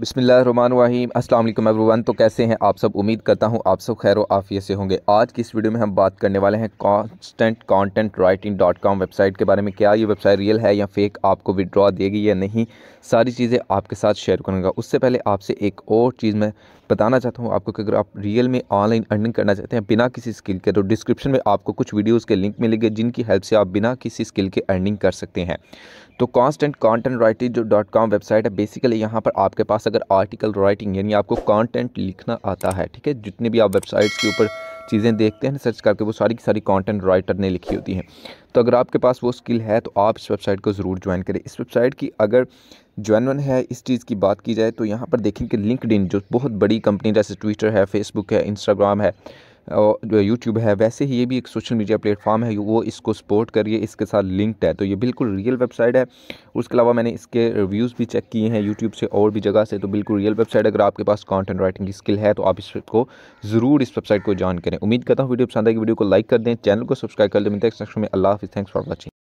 बसमिल अल्लाम एवरीवन तो कैसे हैं आप सब उम्मीद करता हूं आप सब खैर आफिया से होंगे आज की इस वीडियो में हम बात करने वाले हैं constant content writing dot com website के बारे में क्या ये वेबसाइट रियल है या फेक आपको विड्रॉ देगी या नहीं सारी चीज़ें आपके साथ शेयर करूँगा उससे पहले आपसे एक और चीज़ मैं बताना चाहता हूँ आपको कि अगर आप रियल में ऑनलाइन अर्निंग करना चाहते हैं बिना किसी स्किल के तो डिस्क्रिप्शन में आपको कुछ वीडियोज़ के लिंक मिलेंगे जिनकी हेल्प से आप बिना किसी स्किल के अर्निंग कर सकते हैं तो कॉन्स्टेंट कॉन्टेंट राइटिंग जो डॉट कॉम वेबसाइट है बेसिकली यहाँ पर आपके पास अगर आर्टिकल राइटिंग यानी आपको कॉन्टेंट लिखना आता है ठीक है जितने भी आप वेबसाइट्स के ऊपर चीज़ें देखते हैं सर्च करके वो सारी की सारी कंटेंट राइटर ने लिखी होती हैं तो अगर आपके पास वो स्किल है तो आप इस वेबसाइट को ज़रूर ज्वाइन करें इस वेबसाइट की अगर जैनवन है इस चीज़ की बात की जाए तो यहाँ पर देखें कि लिंकड जो बहुत बड़ी कंपनी जैसे ट्विटर है फेसबुक है इंस्टाग्राम है जो यूट्यूब है वैसे ही ये भी एक सोशल मीडिया प्लेटफॉर्म है वो इसको सपोर्ट करिए इसके साथ लिंक्ड है तो ये बिल्कुल रियल वेबसाइट है उसके अलावा मैंने इसके रिव्यूज़ भी चेक किए हैं यूट्यूब से और भी जगह से तो बिल्कुल रियल वेबसाइट अगर आपके पास कॉन्टेंट राइटिंग की स्किल है तो आप इसको ज़रूर इस वेबसाइट को ज्वाइन करें उम्मीद करता हूँ वीडियो पसंद आएगी वीडियो को लाइक कर दें चैनल को सब्सक्राइब कर दें मिलते हैं सेक्शन में अल्लाह हाफ़ थैंक्स फॉर वॉचिंग